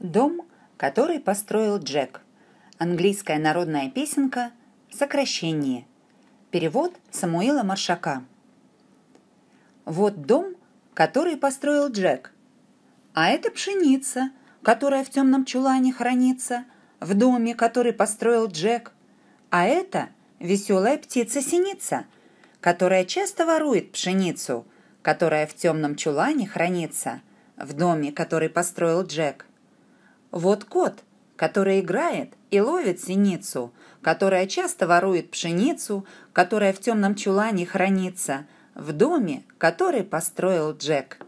Дом, который построил Джек. Английская народная песенка «Сокращение». Перевод Самуила Маршака. Вот дом, который построил Джек. А это пшеница, которая в темном чулане хранится, в доме, который построил Джек. А это веселая птица-синица, которая часто ворует пшеницу, которая в темном чулане хранится, в доме, который построил Джек. Вот кот, который играет и ловит синицу, которая часто ворует пшеницу, которая в темном чулане хранится, в доме, который построил Джек.